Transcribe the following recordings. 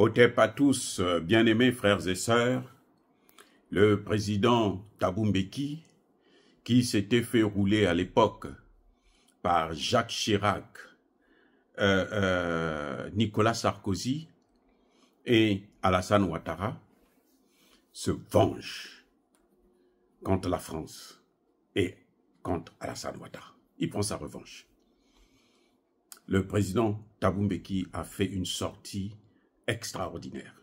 Otep à tous, euh, bien-aimés frères et sœurs, le président Taboumbeki, qui s'était fait rouler à l'époque par Jacques Chirac, euh, euh, Nicolas Sarkozy et Alassane Ouattara, se venge contre la France et contre Alassane Ouattara. Il prend sa revanche. Le président Taboumbeki a fait une sortie extraordinaire.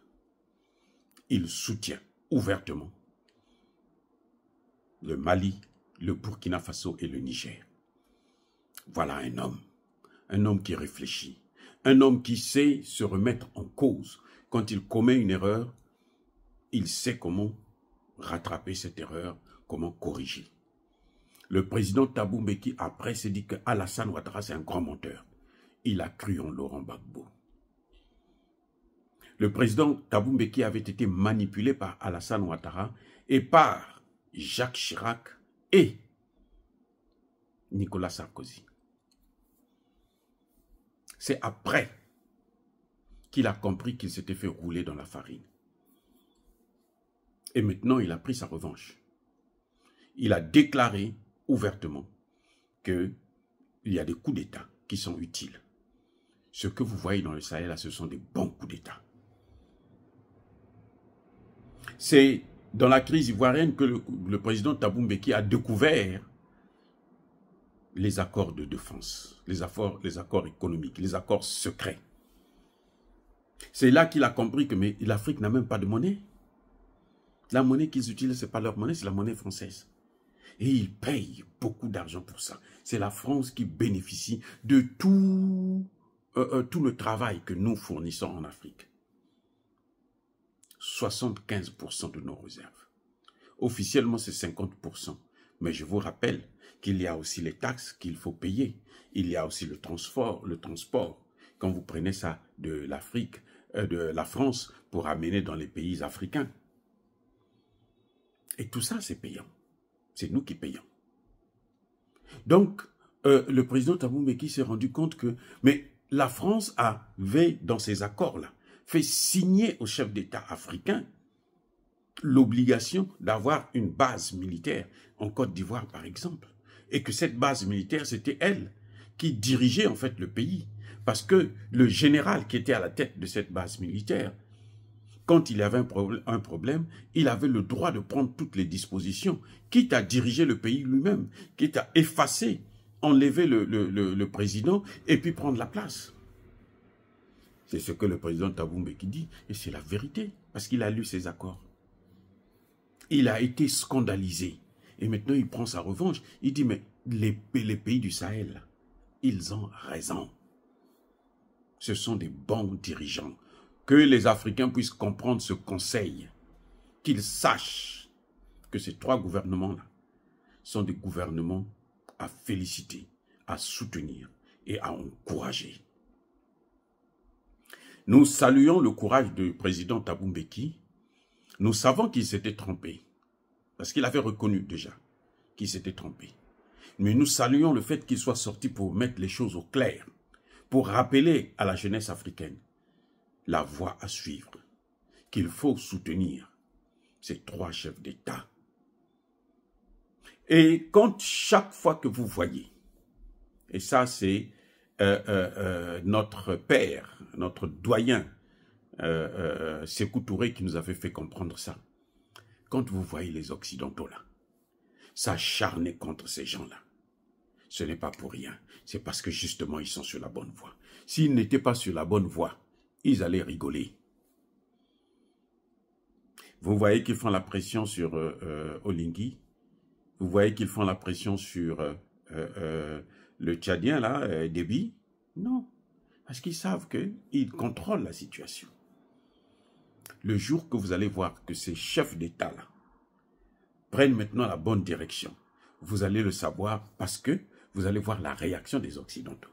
Il soutient ouvertement le Mali, le Burkina Faso et le Niger. Voilà un homme, un homme qui réfléchit, un homme qui sait se remettre en cause. Quand il commet une erreur, il sait comment rattraper cette erreur, comment corriger. Le président Tabou Mbeki après s'est dit que Alassane Ouattara c'est un grand menteur. Il a cru en Laurent Gbagbo le président Thabo avait été manipulé par Alassane Ouattara et par Jacques Chirac et Nicolas Sarkozy. C'est après qu'il a compris qu'il s'était fait rouler dans la farine. Et maintenant, il a pris sa revanche. Il a déclaré ouvertement qu'il y a des coups d'État qui sont utiles. Ce que vous voyez dans le Sahel, là, ce sont des bons coups d'État. C'est dans la crise ivoirienne que le, président Taboumbeki a découvert les accords de défense, les accords, économiques, les accords secrets. C'est là qu'il a compris que l'Afrique n'a même pas de monnaie. La monnaie qu'ils utilisent, ce n'est pas leur monnaie, c'est la monnaie française. Et ils payent beaucoup d'argent pour ça. C'est la France qui bénéficie de tout, euh, euh, tout le travail que nous fournissons en Afrique. 75% de nos réserves. Officiellement, c'est 50%. Mais je vous rappelle qu'il y a aussi les taxes qu'il faut payer. Il y a aussi le transport. Le transport. Quand vous prenez ça de l'Afrique, euh, de la France pour amener dans les pays africains. Et tout ça, c'est payant. C'est nous qui payons. Donc, euh, le président qui s'est rendu compte que, mais la France avait dans ces accords-là fait signer au chef d'État africain l'obligation d'avoir une base militaire en Côte d'Ivoire, par exemple. Et que cette base militaire, c'était elle qui dirigeait en fait le pays. Parce que le général qui était à la tête de cette base militaire, quand il avait un, problème, il avait le droit de prendre toutes les dispositions, quitte à diriger le pays lui-même, quitte à effacer, enlever le président et puis prendre la place. C'est ce que le président Taboumbe qui dit, et c'est la vérité, parce qu'il a lu ces accords. Il a été scandalisé. Et maintenant, il prend sa revanche. Il dit, mais les pays du Sahel, ils ont raison. Ce sont des bons dirigeants. Que les Africains puissent comprendre ce conseil, qu'ils sachent que ces trois gouvernements-là sont des gouvernements à féliciter, à soutenir et à encourager. Nous saluons le courage du président Taboumbeki. Nous savons qu'il s'était trompé, parce qu'il avait reconnu déjà qu'il s'était trompé. Mais nous saluons le fait qu'il soit sorti pour mettre les choses au clair, pour rappeler à la jeunesse africaine la voie à suivre, qu'il faut soutenir ces trois chefs d'État. Et quand chaque fois que vous voyez, et ça c'est euh, euh, euh, notre père, notre doyen, euh, qui nous avait fait comprendre ça. Quand vous voyez les Occidentaux là, s'acharner contre ces gens-là, ce n'est pas pour rien. C'est parce que justement, ils sont sur la bonne voie. S'ils n'étaient pas sur la bonne voie, ils allaient rigoler. Vous voyez qu'ils font la pression sur euh, Olingui. Vous voyez qu'ils font la pression sur le Tchadien, là, euh, est Déby Non. Parce qu'ils savent qu'ils contrôlent la situation. Le jour que vous allez voir que ces chefs d'État, là, prennent maintenant la bonne direction, vous allez le savoir parce que vous allez voir la réaction des Occidentaux.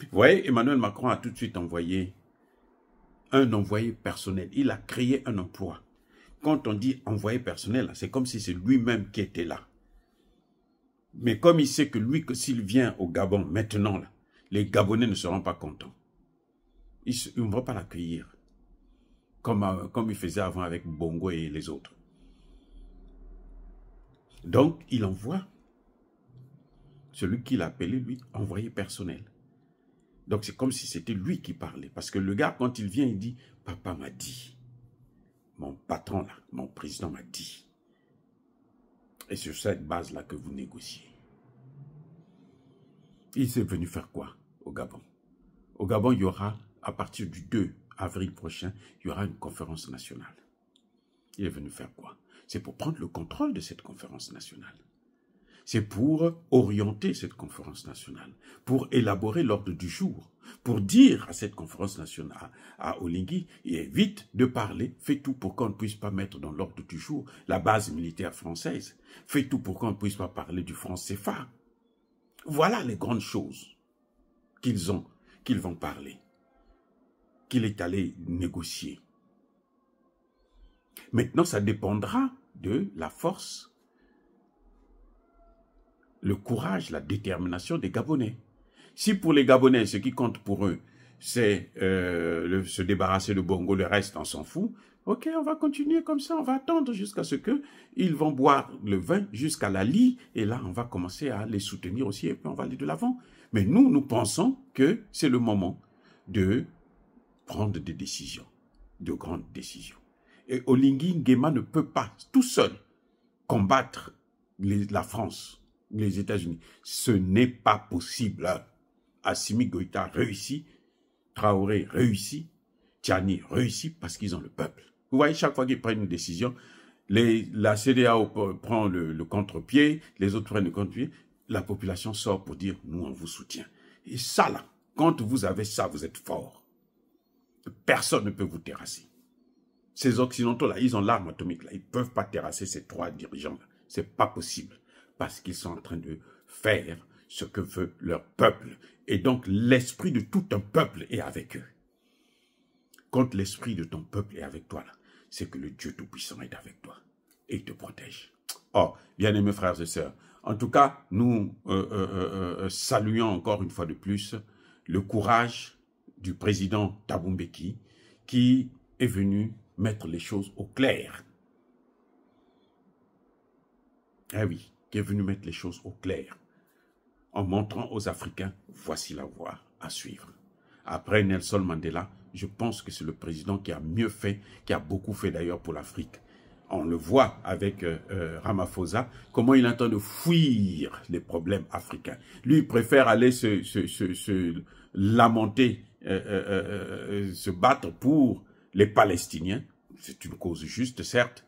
Vous voyez, Emmanuel Macron a tout de suite envoyé un envoyé personnel. Il a créé un emploi. Quand on dit envoyé personnel, c'est comme si c'est lui-même qui était là. Mais comme il sait que lui, que s'il vient au Gabon maintenant, là, les Gabonais ne seront pas contents. Ils ne vont pas l'accueillir, comme, euh, comme il faisait avant avec Bongo et les autres. Donc, il envoie celui qu'il appelé, lui, envoyé personnel. Donc, c'est comme si c'était lui qui parlait. Parce que le gars, quand il vient, il dit, papa m'a dit, mon patron, là, mon président m'a dit. Et sur cette base-là que vous négociez. Il s'est venu faire quoi au Gabon Au Gabon, il y aura, à partir du 2 avril prochain, il y aura une conférence nationale. Il est venu faire quoi C'est pour prendre le contrôle de cette conférence nationale c'est pour orienter cette conférence nationale, pour élaborer l'ordre du jour, pour dire à cette conférence nationale, à Olingui, évite de parler, fais tout pour qu'on ne puisse pas mettre dans l'ordre du jour la base militaire française, fais tout pour qu'on ne puisse pas parler du franc CFA. Voilà les grandes choses qu'ils ont, qu'ils vont parler, qu'il est allé négocier. Maintenant, ça dépendra de la force le courage, la détermination des Gabonais. Si pour les Gabonais, ce qui compte pour eux, c'est euh, se débarrasser de Bongo, le reste, on s'en fout, ok, on va continuer comme ça, on va attendre jusqu'à ce que ils vont boire le vin jusqu'à la lit, et là, on va commencer à les soutenir aussi, et puis on va aller de l'avant. Mais nous, nous pensons que c'est le moment de prendre des décisions, de grandes décisions. Et Olingi Nguema ne peut pas, tout seul, combattre la France les États-Unis. Ce n'est pas possible. Assimi Goïta réussit, Traoré réussit, Tchani réussit parce qu'ils ont le peuple. Vous voyez, chaque fois qu'ils prennent une décision, la CDA prend le, contre-pied, les autres prennent le contre-pied, la population sort pour dire nous on vous soutient. Et ça là, quand vous avez ça, vous êtes fort. Personne ne peut vous terrasser. Ces occidentaux là, ils ont l'arme atomique là, ils peuvent pas terrasser ces trois dirigeants là, Ce n'est pas possible parce qu'ils sont en train de faire ce que veut leur peuple. Et donc l'esprit de tout un peuple est avec eux. Quand l'esprit de ton peuple est avec toi, c'est que le Dieu Tout-Puissant est avec toi et il te protège. Oh, bien-aimés frères et sœurs, en tout cas, nous euh, euh, euh, saluons encore une fois de plus le courage du président Taboumbeki qui est venu mettre les choses au clair. Ah oui, est venu mettre les choses au clair en montrant aux Africains, voici la voie à suivre. Après Nelson Mandela, je pense que c'est le président qui a mieux fait, qui a beaucoup fait d'ailleurs pour l'Afrique. On le voit avec euh, euh, Ramaphosa, comment il entend de fuir les problèmes africains. Lui, il préfère aller se, lamenter, euh, se battre pour les Palestiniens. C'est une cause juste, certes,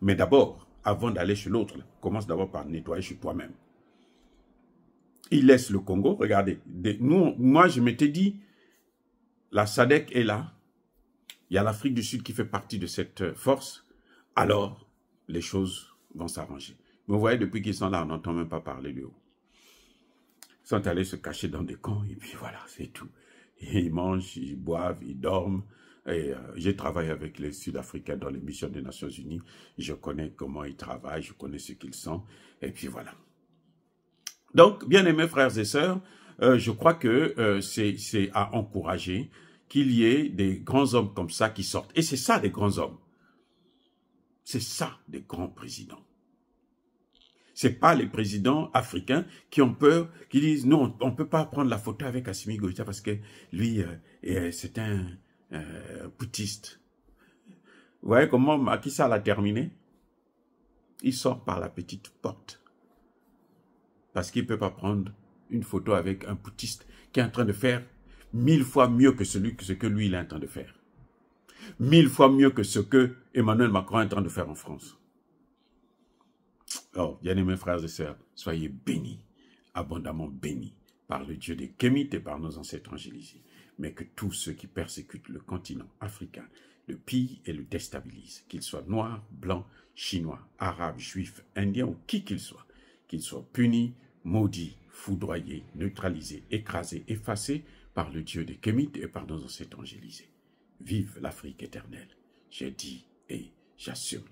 mais d'abord, avant d'aller chez l'autre. Commence d'abord par nettoyer chez toi-même. Il laisse le Congo. Regardez, moi, je m'étais dit, la SADEC est là. Il y a l'Afrique du Sud qui fait partie de cette euh, force. Alors, les choses vont s'arranger. vous voyez, depuis qu'ils sont là, on n'entend même pas parler haut. Ils sont allés se cacher dans des camps et puis voilà, c'est tout. ils mangent, ils boivent, ils dorment. Et euh, j'ai travaillé avec les Sud-Africains dans les missions des Nations Unies. Je connais comment ils travaillent, je connais ce qu'ils sont. Et puis voilà. Donc, bien aimés frères et sœurs, euh, je crois que euh, c'est à encourager qu'il y ait des grands hommes comme ça qui sortent. Et c'est ça des grands hommes. C'est ça des grands présidents. C'est pas les présidents africains qui ont peur, qui disent non, on ne peut pas prendre la photo avec Assimi Goïta parce que lui, c'est un, euh, Vous voyez comment Macky Sall a terminé Il sort par la petite porte. Parce qu'il ne peut pas prendre une photo avec un poutiste qui est en train de faire mille fois mieux que celui que ce que lui il est en train de faire. Mille fois mieux que ce que Emmanuel Macron est en train de faire en France. Alors, oh, bien mes frères et sœurs, soyez bénis, abondamment bénis par le Dieu des Kémites et par nos ancêtres angélisés mais que tous ceux qui persécutent le continent africain le pillent et le déstabilisent, qu'ils soient noirs, blancs, chinois, arabes, juifs, indiens ou qui qu'ils soient, qu'ils soient punis, maudits, foudroyés, neutralisés, écrasés, effacés par le Dieu des Kémites et par nos ancêtres angélisés. Vive l'Afrique éternelle. J'ai dit et j'assume.